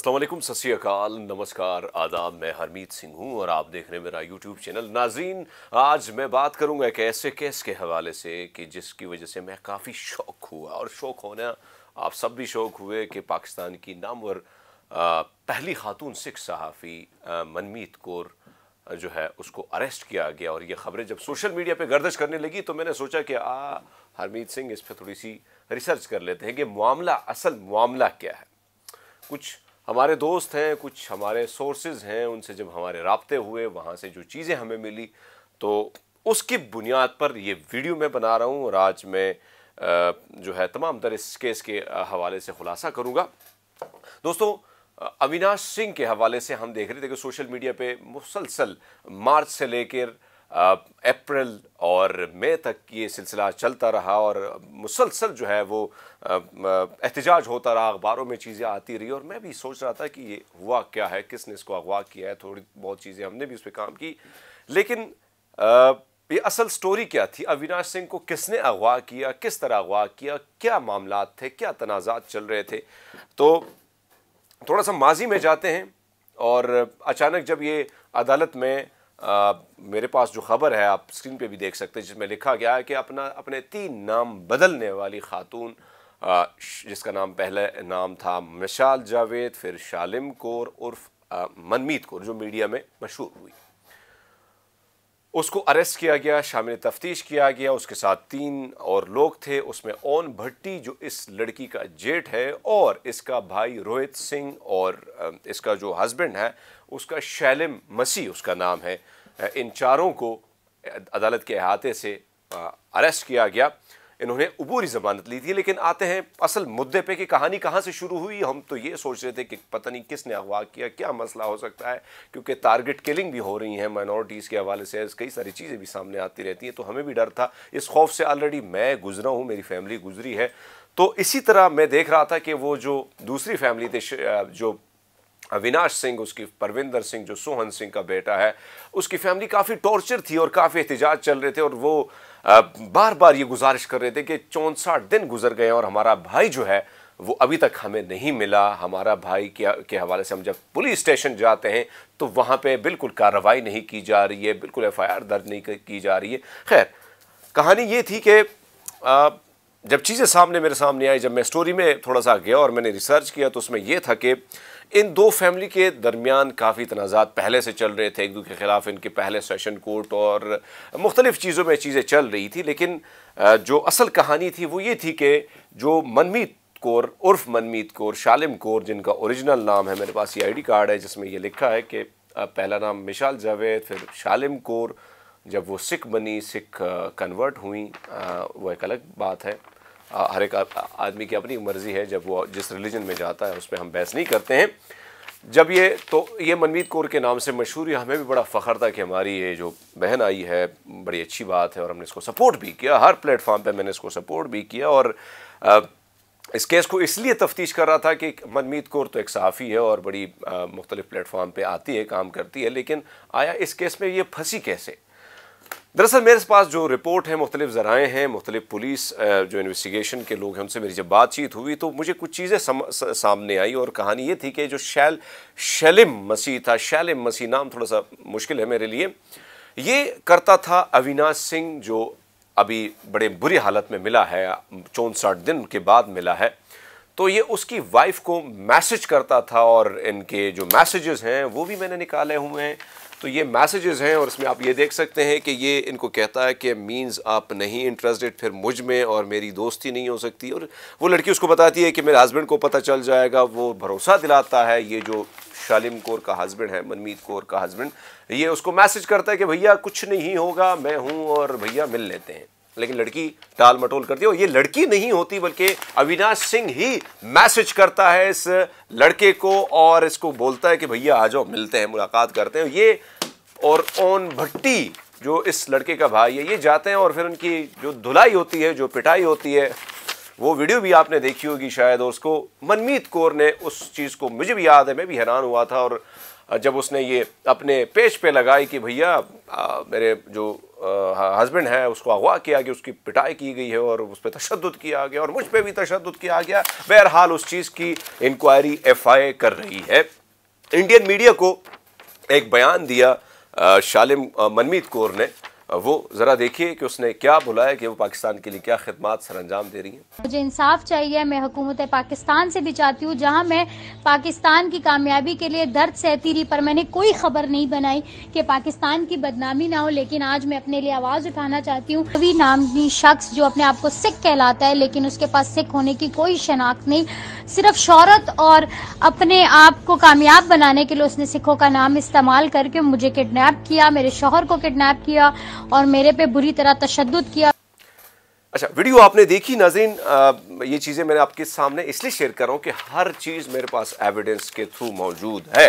असलम सत्याकाल नमस्कार आदाब मैं हरमीत सिंह हूँ और आप देख रहे हैं मेरा यूट्यूब चैनल नाजीन आज मैं बात करूँगा एक ऐसे केस के हवाले से कि जिसकी वजह से मैं काफ़ी शौक हुआ और शौक होना आप सब भी शौक हुए कि पाकिस्तान की नामवर पहली खातून सिख सहाफ़ी मनमीत कौर जो है उसको अरेस्ट किया गया और ये खबरें जब सोशल मीडिया पर गर्दश करने लगी तो मैंने सोचा कि आ हरमीत सिंह इस पर थोड़ी सी रिसर्च कर लेते हैं कि मामला असल मामला क्या है कुछ हमारे दोस्त हैं कुछ हमारे सोर्सेज हैं उनसे जब हमारे रबते हुए वहाँ से जो चीज़ें हमें मिली तो उसकी बुनियाद पर ये वीडियो मैं बना रहा हूँ और आज मैं जो है तमाम तर इस केस के हवाले से खुलासा करूँगा दोस्तों अविनाश सिंह के हवाले से हम देख रहे थे कि सोशल मीडिया पे मुसलसल मार्च से लेकर अप्रैल और मई तक ये सिलसिला चलता रहा और मुसलसल जो है वो एहतजाज होता रहा अखबारों में चीज़ें आती रही और मैं भी सोच रहा था कि ये हुआ क्या है किसने इसको अगवा किया है थोड़ी बहुत चीज़ें हमने भी उस पर काम की लेकिन आ, ये असल स्टोरी क्या थी अविनाश सिंह को किसने अगवा किया किस तरह अगवा किया क्या मामला थे क्या तनाज़ात चल रहे थे तो थोड़ा सा माजी में जाते हैं और अचानक जब ये अदालत में मेरे पास जो ख़बर है आप स्क्रीन पे भी देख सकते हैं जिसमें लिखा गया है कि अपना अपने तीन नाम बदलने वाली खातून आ, जिसका नाम पहले नाम था मशाल जावेद फिर शालिम कौर उर्फ मनमीत कौर जो मीडिया में मशहूर हुई उसको अरेस्ट किया गया शामिल तफ्तीश किया गया उसके साथ तीन और लोग थे उसमें ओन भट्टी जो इस लड़की का जेठ है और इसका भाई रोहित सिंह और इसका जो हस्बैंड है उसका शैलम मसीह उसका नाम है इन चारों को अदालत के अहाते से अरेस्ट किया गया इन्होंने अबूरी जमानत ली थी लेकिन आते हैं असल मुद्दे पे कि कहानी कहाँ से शुरू हुई हम तो ये सोच रहे थे कि पता नहीं किसने अगवा किया क्या मसला हो सकता है क्योंकि टारगेट किलिंग भी हो रही हैं माइनॉरिटीज़ के हवाले से कई सारी चीज़ें भी सामने आती रहती हैं तो हमें भी डर था इस खौफ से ऑलरेडी मैं गुजरा हूँ मेरी फैमिली गुजरी है तो इसी तरह मैं देख रहा था कि वो जो दूसरी फैमिली थे जो अविनाश सिंह उसकी परविंदर सिंह जो सोहन सिंह का बेटा है उसकी फैमिली काफ़ी टॉर्चर थी और काफ़ी एहतजाज चल रहे थे और वो बार बार ये गुजारिश कर रहे थे कि चौंसठ दिन गुजर गए और हमारा भाई जो है वो अभी तक हमें नहीं मिला हमारा भाई के के हवाले से हम जब पुलिस स्टेशन जाते हैं तो वहाँ पे बिल्कुल कार्रवाई नहीं की जा रही है बिल्कुल एफआईआर दर्ज नहीं की जा रही है खैर कहानी ये थी कि जब चीज़ें सामने मेरे सामने आई जब मैं स्टोरी में थोड़ा सा गया और मैंने रिसर्च किया तो उसमें यह था कि इन दो फैमिली के दरमियान काफ़ी तनाज़ात पहले से चल रहे थे एक दूसरे के ख़िलाफ़ इनके पहले सेशन कोर्ट और मुख्तलिफ़ चीज़ों में चीज़ें चल रही थी लेकिन जो असल कहानी थी वो ये थी कि जो मनमीत कौर उर्फ मनमीत कौर शालिम कौर जिनका ओरिजिनल नाम है मेरे पास ये डी कार्ड है जिसमें ये लिखा है कि पहला नाम मिशाल जावेद फिर शालिम कौर जब वो सिख बनी सिख कन्वर्ट हुई वो एक अलग बात है हर एक आदमी की अपनी मर्ज़ी है जब वो जिस रिलीजन में जाता है उसमें हम बहस नहीं करते हैं जब ये तो ये मनमीत कौर के नाम से मशहूर है हमें भी बड़ा फ़ख्र था कि हमारी ये जो बहन आई है बड़ी अच्छी बात है और हमने इसको सपोर्ट भी किया हर प्लेटफॉर्म पे मैंने इसको सपोर्ट भी किया और आ, इस केस को इसलिए तफ्तीश कर रहा था कि मनमीत कौर तो एक साफ़ी है और बड़ी मुख्तलिफ़ प्लेटफॉर्म पर आती है काम करती है लेकिन आया इस केस में ये फंसी कैसे दरअसल मेरे पास जो रिपोर्ट है मुख्तलिफ ज़राए हैं मुख्तलिफ पुलिस जो इन्वेस्टिगेशन के लोग हैं उनसे मेरी जब बातचीत हुई तो मुझे कुछ चीज़ें सामने आई और कहानी ये थी कि जो शैल शैलिम मसीह था शैलिम मसीह नाम थोड़ा सा मुश्किल है मेरे लिए ये करता था अविनाश सिंह जो अभी बड़े बुरी हालत में मिला है चौंसठ दिन के बाद मिला है तो ये उसकी वाइफ को मैसेज करता था और इनके जो मैसेजेस हैं वो भी मैंने निकाले हुए हैं तो ये मैसेजेस हैं और इसमें आप ये देख सकते हैं कि ये इनको कहता है कि मीन्स आप नहीं इंटरेस्टेड फिर मुझ में और मेरी दोस्ती नहीं हो सकती और वो लड़की उसको बताती है कि मेरे हस्बैंड को पता चल जाएगा वो भरोसा दिलाता है ये जो शालिम कौर का हस्बैंड है मनमीत कौर का हस्बैंड ये उसको मैसेज करता है कि भैया कुछ नहीं होगा मैं हूँ और भैया मिल लेते हैं लेकिन लड़की टाल मटोल करती है और ये लड़की नहीं होती बल्कि अविनाश सिंह ही मैसेज करता है इस लड़के को और इसको बोलता है कि भैया आ जाओ मिलते हैं मुलाकात करते हैं ये और ओन भट्टी जो इस लड़के का भाई है ये जाते हैं और फिर उनकी जो धुलाई होती है जो पिटाई होती है वो वीडियो भी आपने देखी होगी शायद और उसको मनमीत कौर ने उस चीज़ को मुझे भी याद है मैं भी हैरान हुआ था और जब उसने ये अपने पेज पे लगाई कि भैया मेरे जो हस्बैंड है उसको अगवा किया गया उसकी पिटाई की गई है और उस पर तशद किया गया और मुझ पर भी तशद किया गया बहरहाल उस चीज़ की इंक्वायरी एफ आई ए कर रही है इंडियन मीडिया को एक बयान दिया शालिम मनमीत कौर ने वो ज़रा देखिए कि उसने क्या बुलाया कि वो पाकिस्तान के लिए क्या खदमात सर अंजाम दे रही हैं मुझे इंसाफ चाहिए मैं हुकूमत पाकिस्तान से भी चाहती हूँ जहाँ मैं पाकिस्तान की कामयाबी के लिए दर्द सहती रही पर मैंने कोई खबर नहीं बनाई कि पाकिस्तान की बदनामी ना हो लेकिन आज मैं अपने लिए आवाज़ उठाना चाहती हूँ कभी नामी शख्स जो अपने आप को सिख कहलाता है लेकिन उसके पास सिख होने की कोई शनाख्त नहीं सिर्फ शहरत और अपने आप को कामयाब बनाने के लिए उसने सिखों का नाम इस्तेमाल करके मुझे किडनेप किया मेरे शोहर को किडनेप किया और मेरे पे बुरी तरह तशद किया अच्छा वीडियो आपने देखी नाजीन ये चीज़ें मैंने आपके सामने इसलिए शेयर कर रहा हूँ कि हर चीज़ मेरे पास एविडेंस के थ्रू मौजूद है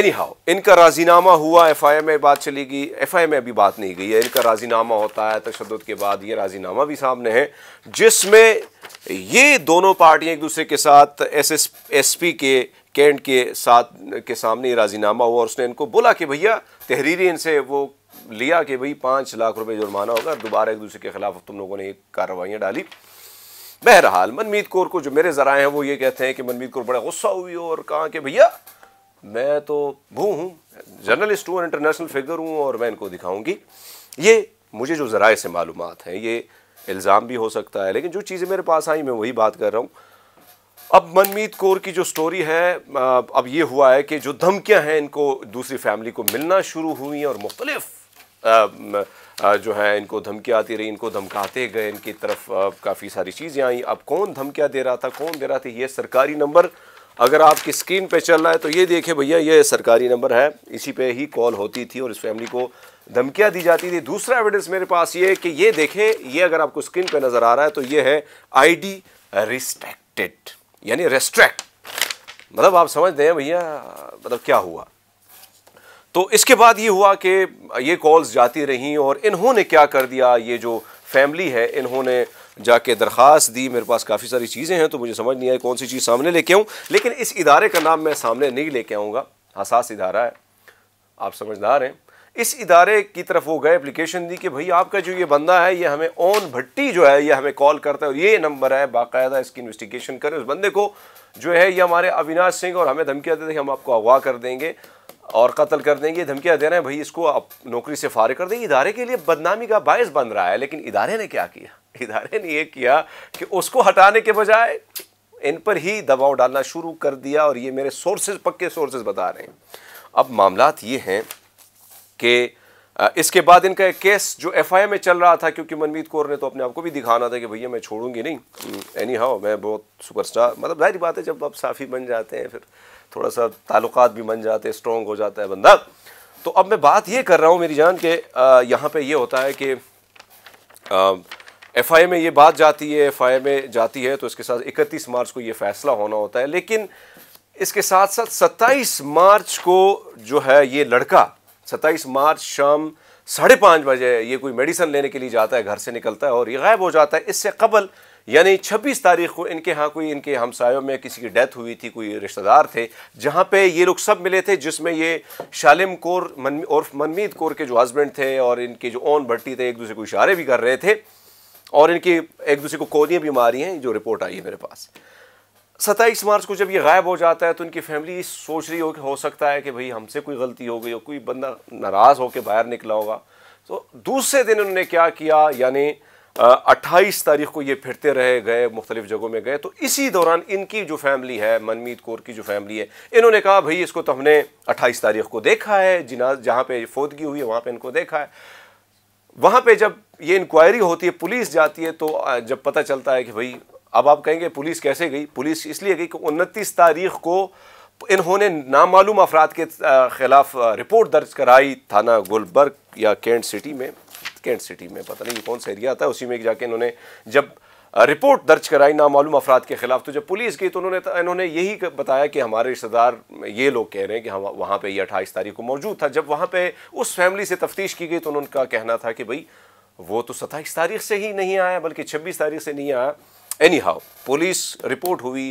एनी हाउ इनका राजीनामा हुआ एफ आई ए में बात चली गई एफ आई ए में अभी बात नहीं गई है इनका राजीनामा होता है तशद के बाद ये राजीनामा भी सामने है जिसमें ये दोनों पार्टियाँ एक दूसरे के साथ एस एस एस पी के कैंट के साथ के सामने राजीनामा हुआ और उसने इनको बोला कि भैया तहरीरी इनसे वो लिया कि भाई पाँच लाख रुपए जुर्माना होगा दोबारा एक दूसरे के खिलाफ तुम लोगों ने कार्रवाइयाँ डाली बहरहाल मनमीत कौर को जो मेरे जराए हैं वो ये कहते हैं कि मनमीत कौर बड़ा गुस्सा हुई और कहा कि भैया मैं तो भू हूँ जर्नलिस्ट हूँ इंटरनेशनल फिगर हूँ और मैं इनको दिखाऊंगी ये मुझे जो जराए से मालूम हैं ये इल्ज़ाम भी हो सकता है लेकिन जो चीज़ें मेरे पास आई मैं वही बात कर रहा हूँ अब मनमीत कौर की जो स्टोरी है अब ये हुआ है कि जो धमकियां हैं इनको दूसरी फैमिली को मिलना शुरू हुई और मुख्तलिफ़ जो है इनको धमकी आती रही इनको धमकाते गए इनकी तरफ काफ़ी सारी चीज़ें आई अब कौन धमकियाँ दे रहा था कौन दे रहा था ये सरकारी नंबर अगर आपकी स्क्रीन पे चल रहा है तो ये देखे भैया ये सरकारी नंबर है इसी पे ही कॉल होती थी और इस फैमिली को धमकियाँ दी जाती थी दूसरा एविडेंस मेरे पास ये कि ये देखें ये अगर आपको स्क्रीन पर नज़र आ रहा है तो ये है आई डी रिस्ट्रैक्टेड यानी रेस्ट्रैक्ट मतलब आप समझ हैं भैया मतलब क्या हुआ तो इसके बाद ये हुआ कि ये कॉल्स जाती रहीं और इन्होंने क्या कर दिया ये जो फैमिली है इन्होंने जाके दरख्वास्त दी मेरे पास काफ़ी सारी चीज़ें हैं तो मुझे समझ नहीं आई कौन सी चीज़ सामने लेके आऊँ लेकिन इस इदारे का नाम मैं सामने नहीं लेके आऊँगा हसास इदारा है आप समझदार हैं इस इदारे की तरफ वो गए एप्लीकेशन दी कि भाई आपका जो ये बंदा है ये हमें ओन भट्टी जो है ये हमें कॉल करता है और ये नंबर है बाकायदा इसकी इन्वेस्टिगेशन करें उस बंदे को जो है ये हमारे अविनाश सिंह और हमें धमकी देते थे हम आपको अगवा कर देंगे और कत्ल कर देंगे धमकियाँ दे रहे हैं भाई इसको आप नौकरी से फारिग कर देंगे इदारे के लिए बदनामी का बायस बन रहा है लेकिन इदारे ने क्या किया इदारे ने ये किया कि उसको हटाने के बजाय इन पर ही दबाव डालना शुरू कर दिया और ये मेरे सोर्सेज पक्के सोर्सेज बता रहे हैं अब मामला ये हैं कि इसके बाद इनका एक केस जो एफ में चल रहा था क्योंकि मनमीत कौर ने तो अपने आप को भी दिखाना था कि भैया मैं छोड़ूंगी नहीं एनी hmm, हाउ मैं बहुत सुपरस्टार मतलब जाहिर बात है जब आप साफ़ी बन जाते हैं फिर थोड़ा सा ताल्लुक भी बन जाते हैं स्ट्रॉन्ग हो जाता है बंदा तो अब मैं बात ये कर रहा हूँ मेरी जान के यहाँ पे ये होता है कि एफ आई में ये बात जाती है एफ आई में जाती है तो इसके साथ इकतीस मार्च को ये फैसला होना होता है लेकिन इसके साथ साथ सत्ताईस मार्च को जो है ये लड़का सत्ताईस मार्च शाम साढ़े पाँच बजे ये कोई मेडिसन लेने के लिए जाता है घर से निकलता है और ये गायब हो जाता है इससे कबल यानी छब्बीस तारीख को इनके यहाँ कोई इनके हमसायों में किसी की डेथ हुई थी कोई रिश्तेदार थे जहाँ पे ये लोग सब मिले थे जिसमें ये शालिम कौर मन और मनमीत कौर के जो हस्बैंड थे और इनके जो ओन भट्टी थे एक दूसरे को इशारे भी कर रहे थे और इनकी एक दूसरे को कोदियाँ भी मारी हैं जो रिपोर्ट आई है मेरे पास सत्ताईस मार्च को जब ये गायब हो जाता है तो इनकी फैमिली सोच रही हो कि हो सकता है कि भाई हमसे कोई गलती हो गई हो कोई बंदा नाराज़ होकर बाहर निकला होगा तो दूसरे दिन उन्होंने क्या किया यानी अट्ठाईस तारीख को ये फिरते रहे गए मुख्तलिफ जगहों में गए तो इसी दौरान इनकी जो फैमिली है मनमीत कौर की जो फैमिली है इन्होंने कहा भाई इसको तो हमने अट्ठाईस तारीख को देखा है जिनाज जहाँ पे फोदगी हुई है वहाँ पर इनको देखा है वहाँ पर जब ये इंक्वायरी होती है पुलिस जाती है तो जब पता चलता है कि भाई अब आप कहेंगे पुलिस कैसे गई पुलिस इसलिए गई कि उनतीस तारीख को इन्होंने नामालूम अफराद के ख़िलाफ़ रिपोर्ट दर्ज कराई थाना गुलबर्ग या कैंट सिटी में कैंट सिटी में पता नहीं कौन सा एरिया था उसी में जाके इन्होंने जब रिपोर्ट दर्ज कराई नामालूम अफराद के ख़िलाफ़ तो जब पुलिस गई तो उन्होंने इन्होंने यही बताया कि हमारे रिश्तेदार ये लोग कह रहे हैं कि हम वहाँ पर ये अट्ठाईस तारीख को मौजूद था जब वहाँ पर उस फैमिली से तफ्तीश की गई तो उनका कहना था कि भाई वो तो सत्ताईस तारीख से ही नहीं आया बल्कि छब्बीस तारीख से नहीं आया एनी हाउ पुलिस रिपोर्ट हुई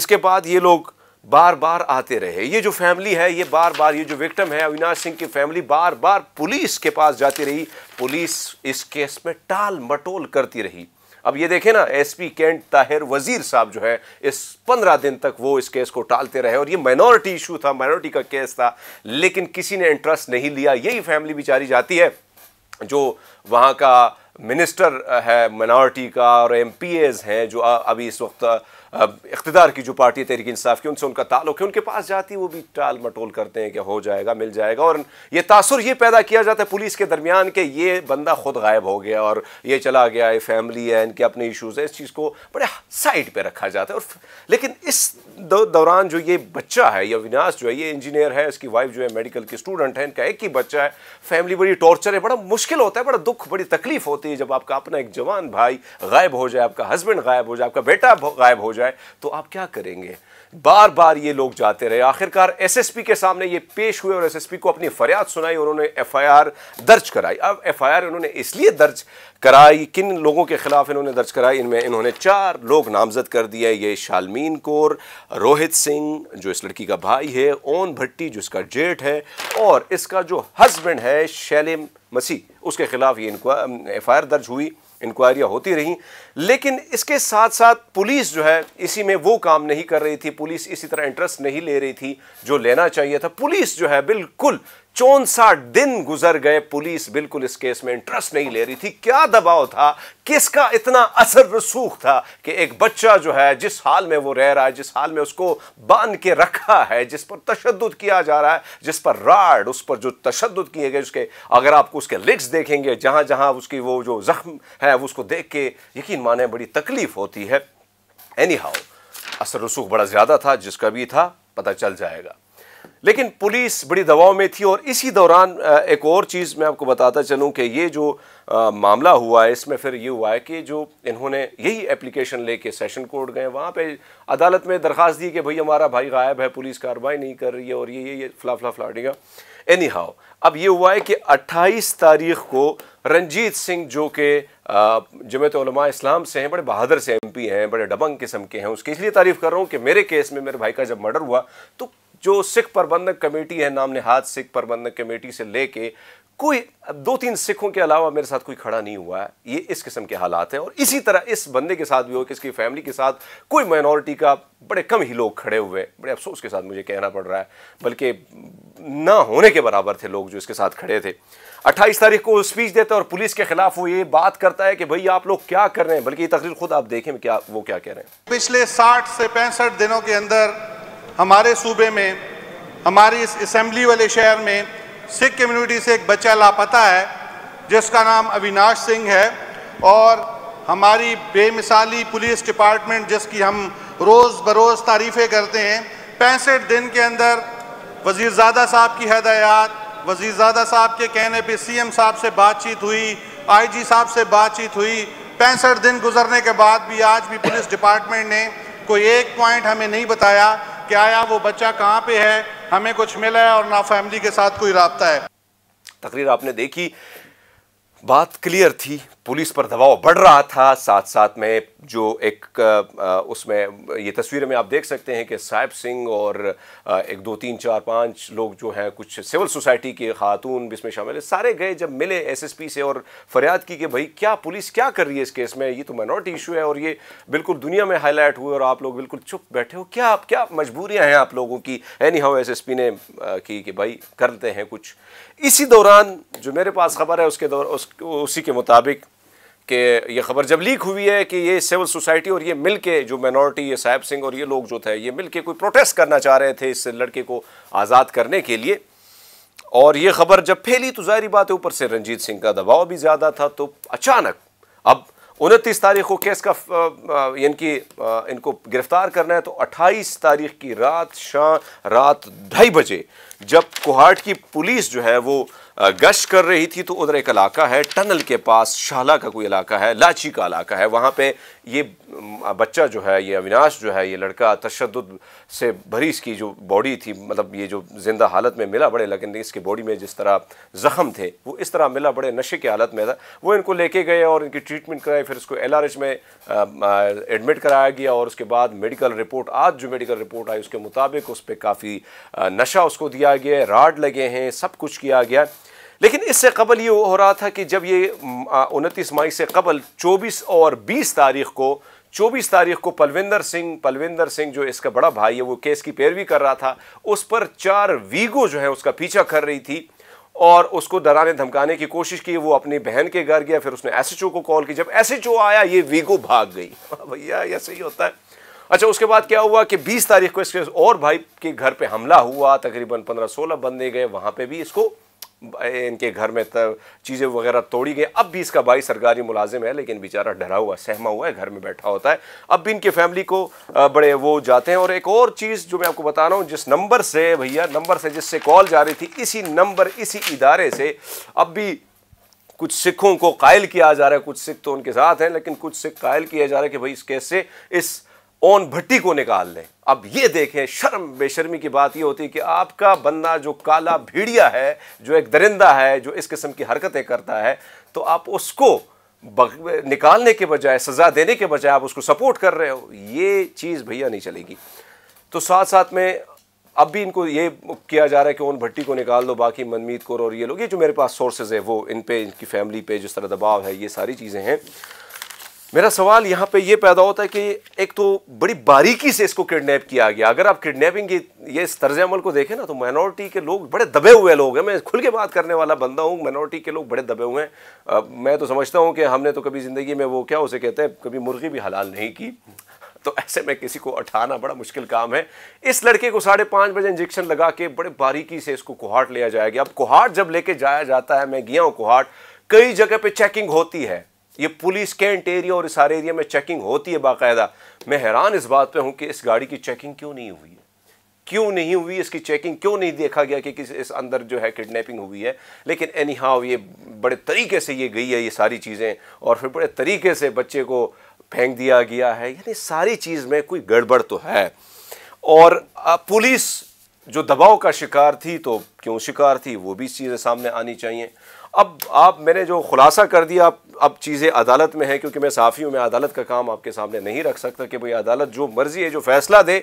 इसके बाद ये लोग बार बार आते रहे ये जो फैमिली है ये बार बार ये जो विक्टिम है अविनाश सिंह की फैमिली बार बार पुलिस के पास जाती रही पुलिस इस केस में टाल मटोल करती रही अब ये देखें ना एसपी कैंट ताहिर वजीर साहब जो है इस पंद्रह दिन तक वो इस केस को टालते रहे और ये माइनॉरिटी इशू था माइनॉरिटी का केस था लेकिन किसी ने इंटरेस्ट नहीं लिया यही फैमिली बेचारी जाती है जो वहाँ का मिनिस्टर है माइनॉरिटी का और एम हैं जो अभी इस वक्त इकतदार की जो पार्टी है तहरीक इंसाफ की उनसे उनका ताल्लुक है उनके पास जाती है वो भी टाल मटोल करते हैं कि हो जाएगा मिल जाएगा और ये तासर ये पैदा किया जाता है पुलिस के दरमियान के ये बंदा खुद गायब हो गया और ये चला गया ये फैमिली है इनके अपने इशूज़ हैं इस चीज़ को बड़े साइड पर रखा जाता है और लेकिन इस दौरान जो ये बच्चा है या विनाश जो है ये इंजीनियर है इसकी वाइफ जो है मेडिकल की स्टूडेंट है इनका एक ही बच्चा है फैमिली बड़ी टॉर्चर है बड़ा मुश्किल होता है बड़ा दुख बड़ी तकलीफ होती है जब आपका अपना एक जवान भाई गायब हो जाए आपका हस्बैंड गायब हो जाए आपका बेटा गायब हो जाए जाए तो आप क्या करेंगे बार बार ये लोग जाते रहे आखिरकार एसएसपी के सामने ये पेश हुए और एसएसपी को अपनी फरियाद सुनाई और उन्होंने एफआईआर दर्ज कराई अब एफआईआर इन्होंने इसलिए दर्ज कराई किन लोगों के खिलाफ इन्होंने दर्ज कराई इनमें इन्होंने चार लोग नामजद कर दिए ये शालमीन कौर रोहित सिंह जो इस लड़की का भाई है ओन भट्टी जो इसका जेठ है और इसका जो हस्बैंड है शैलिम मसीह उसके खिलाफ ये इनको एफ दर्ज हुई इंक्वायरियाँ होती रहीं लेकिन इसके साथ साथ पुलिस जो है इसी में वो काम नहीं कर रही थी पुलिस इसी तरह इंटरेस्ट नहीं ले रही थी जो लेना चाहिए था पुलिस जो है बिल्कुल साठ दिन गुजर गए पुलिस बिल्कुल इस केस में इंटरेस्ट नहीं ले रही थी क्या दबाव था किसका इतना असर रसूख था कि एक बच्चा जो है जिस हाल में वो रह रहा है जिस हाल में उसको बांध के रखा है जिस पर तशद किया जा रहा है जिस पर राड उस पर जो तशद किए गए उसके अगर आप उसके लिक्स देखेंगे जहाँ जहाँ उसकी वो जो जख्म है उसको देख के यकीन माने बड़ी तकलीफ होती है एनी हाउ असर रसूख बड़ा ज़्यादा था जिसका भी था पता चल जाएगा लेकिन पुलिस बड़ी दबाव में थी और इसी दौरान एक और चीज़ मैं आपको बताता चलूँ कि ये जो आ, मामला हुआ है इसमें फिर ये हुआ है कि जो इन्होंने यही एप्लीकेशन लेके सेशन कोर्ट गए वहाँ पे अदालत में दरख्वास्त दी कि भाई हमारा भाई गायब है पुलिस कार्रवाई नहीं कर रही है और ये ये ये फ्ला फ्ला फलाटेगा एनी हाउ अब ये हुआ है कि 28 तारीख को रंजीत सिंह जो कि जमत इस्लाम से हैं बड़े बहादुर से पी हैं बड़े डबंग किस्म के हैं उसकी इसलिए तारीफ़ कर रहा हूँ कि मेरे केस में मेरे भाई का जब मर्डर हुआ तो जो सिख प्रबंधक कमेटी है नाम नेहाद सिख प्रबंधक कमेटी से लेके कोई दो तीन सिखों के अलावा मेरे साथ कोई खड़ा नहीं हुआ है ये इस किस्म के हालात हैं और इसी तरह इस बंदे के साथ भी हो किसकी फैमिली के साथ कोई माइनॉरिटी का बड़े कम ही लोग खड़े हुए बड़े अफसोस के साथ मुझे कहना पड़ रहा है बल्कि ना होने के बराबर थे लोग जो इसके साथ खड़े थे 28 तारीख को स्पीच देता है और पुलिस के खिलाफ वो ये बात करता है कि भाई आप लोग क्या कर रहे हैं बल्कि ये तकरीर खुद आप देखें क्या वो क्या कह रहे हैं पिछले साठ से पैंसठ दिनों के अंदर हमारे सूबे में हमारी इस असम्बली वाले शहर में सिख कम्युनिटी से एक बच्चा लापता है जिसका नाम अविनाश सिंह है और हमारी बेमिसाली पुलिस डिपार्टमेंट जिसकी हम रोज़ बरोज़ तारीफ़ें करते हैं पैंसठ दिन के अंदर वजीरजादा साहब की हदायत वजीरजादा साहब के कहने पे सीएम साहब से बातचीत हुई आईजी साहब से बातचीत हुई पैंसठ दिन गुजरने के बाद भी आज भी पुलिस डिपार्टमेंट ने कोई एक पॉइंट हमें नहीं बताया क्या आया वो बच्चा कहाँ पे है हमें कुछ मिला है और ना फैमिली के साथ कोई रबता है तकरीर आपने देखी बात क्लियर थी पुलिस पर दबाव बढ़ रहा था साथ साथ में जो एक उसमें ये तस्वीर में आप देख सकते हैं कि साहिब सिंह और एक दो तीन चार पाँच लोग जो हैं कुछ सिविल सोसाइटी के खातून इसमें शामिल है सारे गए जब मिले एसएसपी से और फरियाद की कि भाई क्या पुलिस क्या कर रही है इस केस में ये तो माइनॉरिटी इशू है और ये बिल्कुल दुनिया में हाईलाइट हुए और आप लोग बिल्कुल चुप बैठे हो क्या आप क्या मजबूरियाँ हैं आप लोगों की एनी हाउ एस ने की कि भाई करते हैं कुछ इसी दौरान जो मेरे पास खबर है उसके दौर उस उसी के मुताबिक कि यह खबर जब लीक हुई है कि ये सिविल सोसाइटी और ये मिल के जो माइनॉरिटी ये साहेब सिंह और ये लोग जो थे ये मिल के कोई प्रोटेस्ट करना चाह रहे थे इस लड़के को आज़ाद करने के लिए और ये खबर जब फैली तो जाहिर बात है ऊपर से रंजीत सिंह का दबाव भी ज़्यादा था तो अचानक अब उनतीस तारीख को केस का यानी इनको गिरफ्तार करना है तो अट्ठाईस तारीख की रात शाम रात ढाई बजे जब कुहाट की पुलिस जो है वो गश्त कर रही थी तो उधर एक इलाका है टनल के पास शाला का कोई इलाका है लाची का इलाका है वहाँ पे ये बच्चा जो है ये अविनाश जो है ये लड़का तशद से भरी इसकी जो बॉडी थी मतलब ये जो जिंदा हालत में मिला बड़े लेकिन इसके बॉडी में जिस तरह ज़ख़म थे वो इस तरह मिला बड़े नशे की हालत में था वो इनको लेके गए और इनकी ट्रीटमेंट कराई फिर इसको एल में एडमिट कराया गया और उसके बाद मेडिकल रिपोर्ट आज जो मेडिकल रिपोर्ट आई उसके मुताबिक उस पर काफ़ी नशा उसको दिया गया राड लगे हैं सब कुछ किया गया लेकिन इससे कबल ये हो रहा था कि जब ये उनतीस मई से कबल 24 और 20 तारीख को 24 तारीख को पलविंदर सिंह पलविंदर सिंह जो इसका बड़ा भाई है वो केस की पैरवी कर रहा था उस पर चार वीगो जो है उसका पीछा कर रही थी और उसको डराने धमकाने की कोशिश की वो अपनी बहन के घर गया फिर उसने एस को कॉल की जब एस आया ये वीगो भाग गई भैया यह सही होता है अच्छा उसके बाद क्या हुआ कि 20 तारीख को इसके और भाई के घर पे हमला हुआ तकरीबन 15-16 बंदे गए वहाँ पे भी इसको इनके घर में चीज़ें वगैरह तोड़ी गई अब भी इसका भाई सरकारी मुलाजिम है लेकिन बेचारा डरा हुआ सहमा हुआ है घर में बैठा होता है अब भी इनके फैमिली को बड़े वो जाते हैं और एक और चीज़ जो मैं आपको बता रहा हूँ जिस नंबर से भैया नंबर से जिससे कॉल जा रही थी इसी नंबर इसी इदारे से अब भी कुछ सिखों को कायल किया जा रहा है कुछ सिख तो उनके साथ हैं लेकिन कुछ सिख कायल किया जा रहा है कि भाई इस केस से इस ओन भट्टी को निकाल लें अब ये देखें शर्म बेशर्मी की बात ये होती है कि आपका बंदा जो काला भीड़िया है जो एक दरिंदा है जो इस किस्म की हरकतें करता है तो आप उसको निकालने के बजाय सज़ा देने के बजाय आप उसको सपोर्ट कर रहे हो ये चीज़ भैया नहीं चलेगी तो साथ साथ में अब भी इनको ये किया जा रहा है कि ओन भट्टी को निकाल दो बाकी मनमीत कौर और ये लोग ये जो मेरे पास सोर्सेज है वो इन पे इनकी फैमिली पे जिस तरह दबाव है ये सारी चीज़ें हैं मेरा सवाल यहाँ पे ये पैदा होता है कि एक तो बड़ी बारीकी से इसको किडनैप किया गया अगर आप किडनैपिंग की ये इस तर्ज अमल को देखें ना तो माइनॉरिटी के लोग बड़े दबे हुए लोग हैं मैं खुल के बात करने वाला बंदा हूँ माइनॉरिटी के लोग बड़े दबे हुए हैं मैं तो समझता हूँ कि हमने तो कभी ज़िंदगी में वो क्या उसे कहते हैं कभी मुर्गी भी हलाल नहीं की तो ऐसे में किसी को उठाना बड़ा मुश्किल काम है इस लड़के को साढ़े पाँच बजे इंजेक्शन लगा के बड़े बारीकी से इसको कुहाट लिया जाएगा अब कुहाट जब लेके जाया जाता है मैं गया हूँ कुहाट कई जगह पर चेकिंग होती है ये पुलिस कैंट एरिया और इस सारे एरिया में चेकिंग होती है बाकायदा मैं हैरान इस बात पे हूँ कि इस गाड़ी की चेकिंग क्यों नहीं हुई है क्यों नहीं हुई इसकी चेकिंग क्यों नहीं देखा गया कि किस इस अंदर जो है किडनैपिंग हुई है लेकिन एनी हाउ ये बड़े तरीके से ये गई है ये सारी चीज़ें और फिर बड़े तरीके से बच्चे को फेंक दिया गया है यानी सारी चीज़ में कोई गड़बड़ तो है और पुलिस जो दबाव का शिकार थी तो क्यों शिकार थी वो भी चीज़ें सामने आनी चाहिए अब आप मैंने जो खुलासा कर दिया आप अब चीज़ें अदालत में हैं क्योंकि मैं साफ़ी हूँ मैं अदालत का काम आपके सामने नहीं रख सकता कि भाई अदालत जो मर्ज़ी है जो फैसला दे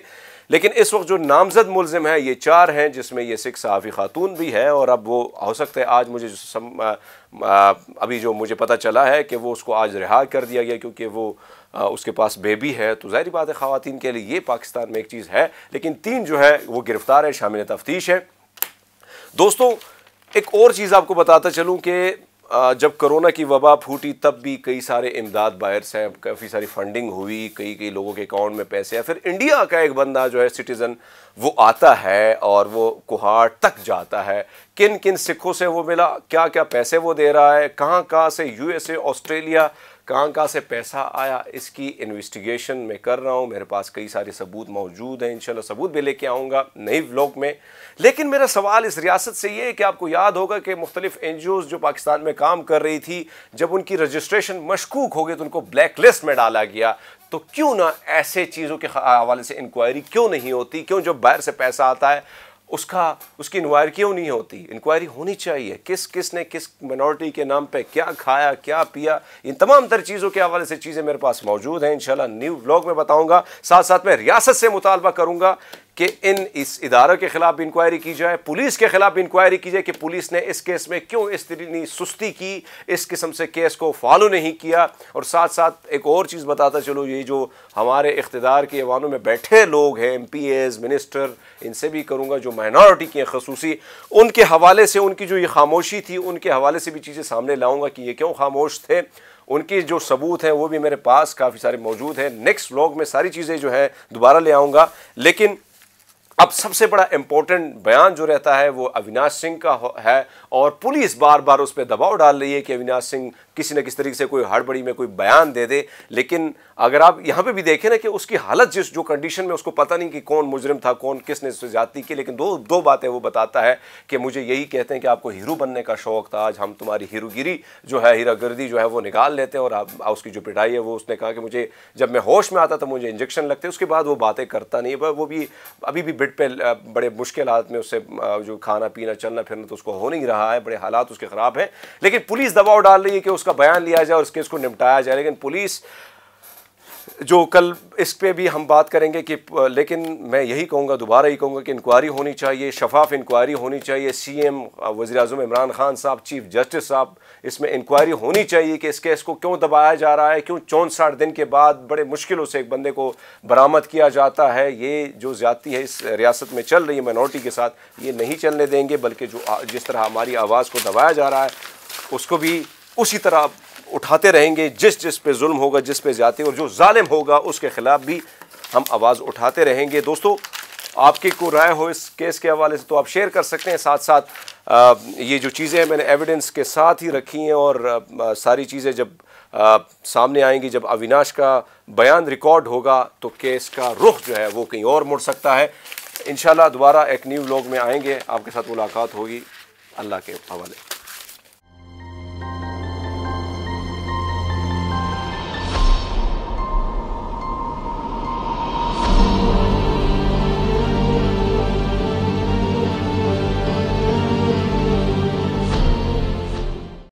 लेकिन इस वक्त जो नामजद मुलम है ये चार हैं जिसमें ये सिख सहाफ़ी खातून भी है और अब वो हो सकता है आज मुझे सम, आ, आ, अभी जो मुझे पता चला है कि वो उसको आज रिहा कर दिया गया क्योंकि वो आ, उसके पास बेबी है तो जाहिर बात है ख़वान के लिए ये पाकिस्तान में एक चीज़ है लेकिन तीन जो है वो गिरफ़्तार है शामिल तफ्तीश है दोस्तों एक और चीज़ आपको बताता चलूँ कि जब कोरोना की वबा फूटी तब भी कई सारे इमदाद बायर्स हैं काफ़ी सारी फंडिंग हुई कई कई लोगों के अकाउंट में पैसे हैं फिर इंडिया का एक बंदा जो है सिटीज़न वो आता है और वो कुहार तक जाता है किन किन सिखों से वो मिला क्या क्या पैसे वो दे रहा है कहाँ कहाँ से यूएसए ऑस्ट्रेलिया कहाँ कहाँ से पैसा आया इसकी इन्वेस्टिगेशन मैं कर रहा हूँ मेरे पास कई सारे सबूत मौजूद हैं इंशाल्लाह सबूत भी लेके आऊँगा नई व्लॉग में लेकिन मेरा सवाल इस रियासत से ये है कि आपको याद होगा कि मुख्तलिफ एन जो पाकिस्तान में काम कर रही थी जब उनकी रजिस्ट्रेशन मशकूक हो गई तो उनको ब्लैक लिस्ट में डाला गया तो क्यों ना ऐसे चीज़ों के हवाले से इंक्वायरी क्यों नहीं होती क्यों जब बाहर से पैसा आता है उसका उसकी इंक्वायरी क्यों नहीं होती इंक्वायरी होनी चाहिए किस किस ने किस मिनोरिटी के नाम पे क्या खाया क्या पिया इन तमाम तर चीज़ों के हवाले से चीज़ें मेरे पास मौजूद हैं इंशाल्लाह न्यू ब्लॉग में बताऊंगा साथ साथ मैं रियासत से मुतालबा करूंगा कि इन इस इदारों के ख़िलाफ़ भी इंक्वायरी की जाए पुलिस के ख़िलाफ़ भी इंक्वायरी की जाए कि पुलिस ने इस केस में क्यों इस इतनी सुस्ती की इस किस्म से केस को फॉलो नहीं किया और साथ साथ एक और चीज़ बताता चलो ये जो हमारे इकतदार के अवानों में बैठे लोग हैं एम पी एज़ मिनिस्टर इनसे भी करूँगा जो माइनॉरिटी की हैं खसूसी उनके हवाले से उनकी जो ये खामोशी थी उनके हवाले से भी चीज़ें सामने लाऊँगा कि ये क्यों खामोश थे उनकी जो सबूत हैं वो भी मेरे पास काफ़ी सारे मौजूद हैं नेक्स्ट व्लॉग में सारी चीज़ें जो है दोबारा ले आऊँगा लेकिन अब सबसे बड़ा इम्पोर्टेंट बयान जो रहता है वो अविनाश सिंह का है और पुलिस बार बार उस पर दबाव डाल रही है कि अविनाश सिंह किसी न किसी तरीके से कोई हड़बड़ी में कोई बयान दे दे लेकिन अगर आप यहाँ पे भी देखें ना कि उसकी हालत जिस जो कंडीशन में उसको पता नहीं कि कौन मुजरिम था कौन किसने उससे ज़्यादती की लेकिन दो दो बातें वो बताता है कि मुझे यही कहते हैं कि आपको हीरो बनने का शौक़ था आज हम तुम्हारी हीरोगिरी जो है हीरागर्दी जो है वो निकाल लेते हैं और आप उसकी जो पिटाई है वो उसने कहा कि मुझे जब मैं होश में आता तो मुझे इंजेक्शन लगते उसके बाद वो बातें करता नहीं है वो भी अभी भी बिट पे बड़े मुश्किल हालत में उससे जो खाना पीना चलना फिरना तो उसको हो नहीं रहा है बड़े हालात उसके ख़राब हैं लेकिन पुलिस दबाव डाल रही है कि उस उसका बयान लिया जाए और उस केस को निपटाया जाए लेकिन पुलिस जो कल इस पे भी हम बात करेंगे कि लेकिन मैं यही कहूँगा दोबारा ही कहूँगा कि इंक्वायरी होनी चाहिए शफाफ इंक्वायरी होनी चाहिए सी एम वज़ी अजम इमरान खान साहब चीफ जस्टिस साहब इसमें इंक्वायरी होनी चाहिए कि इस केस को क्यों दबाया जा रहा है क्यों चौंसठ दिन के बाद बड़े मुश्किलों से एक बंदे को बरामद किया जाता है ये जो ज़्यादा है इस रियासत में चल रही है माइनॉरिटी के साथ ये नहीं चलने देंगे बल्कि जो जिस तरह हमारी आवाज़ को दबाया जा रहा है उसको भी उसी तरह आप उठाते रहेंगे जिस जिस पे जुल्म होगा जिस पे ज़्यादा और जो जालिम होगा उसके ख़िलाफ़ भी हम आवाज़ उठाते रहेंगे दोस्तों आपकी को राय हो इस केस के हवाले से तो आप शेयर कर सकते हैं साथ साथ आ, ये जो चीज़ें हैं मैंने एविडेंस के साथ ही रखी हैं और आ, सारी चीज़ें जब आ, सामने आएंगी जब अविनाश का बयान रिकॉर्ड होगा तो केस का रुख जो है वो कहीं और मुड़ सकता है इन दोबारा एक न्यू व्लॉग में आएंगे आपके साथ मुलाकात होगी अल्लाह के हवाले